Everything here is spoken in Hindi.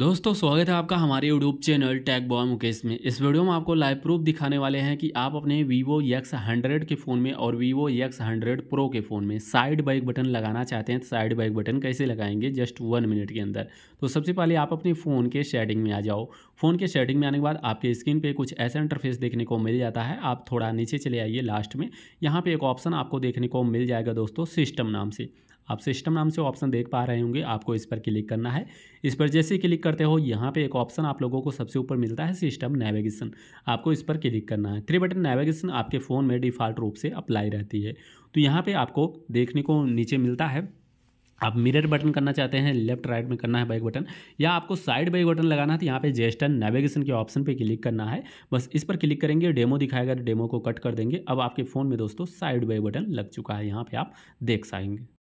दोस्तों स्वागत है आपका हमारे YouTube channel tag by Mukesh में इस वीडियो में आपको लाइव प्रूफ दिखाने वाले हैं कि आप अपने वीवो एक्स हंड्रेड के फ़ोन में और वीवो एक्स हंड्रेड प्रो के फ़ोन में साइड बाइक बटन लगाना चाहते हैं तो साइड बाइक बटन कैसे लगाएंगे जस्ट वन मिनट के अंदर तो सबसे पहले आप अपने फ़ोन के शेडिंग में आ जाओ फ़ोन के शेडिंग में आने के बाद आपके स्क्रीन पर कुछ ऐसा इंटरफेस देखने को मिल जाता है आप थोड़ा नीचे चले आइए लास्ट में यहाँ पर एक ऑप्शन आपको देखने को मिल जाएगा दोस्तों सिस्टम नाम से आप सिस्टम नाम से ऑप्शन देख पा रहे होंगे आपको इस पर क्लिक करना है इस पर जैसे क्लिक कर करते हो यहाँ पे एक ऑप्शन आप लोगों को सबसे ऊपर मिलता है सिस्टम नेविगेशन आपको इस पर क्लिक करना है थ्री बटन नेविगेशन आपके फ़ोन में डिफ़ॉल्ट रूप से अप्लाई रहती है तो यहाँ पे आपको देखने को नीचे मिलता है आप मिरर बटन करना चाहते हैं लेफ्ट राइट में करना है बैक बटन या आपको साइड बैक बटन लगाना है तो यहाँ पे जेस्टन नेविगेशन के ऑप्शन पे क्लिक करना है बस इस पर क्लिक करेंगे डेमो दिखाएगा डेमो तो को कट कर देंगे अब आपके फ़ोन में दोस्तों साइड बैक बटन लग चुका है यहाँ पे आप देख सकेंगे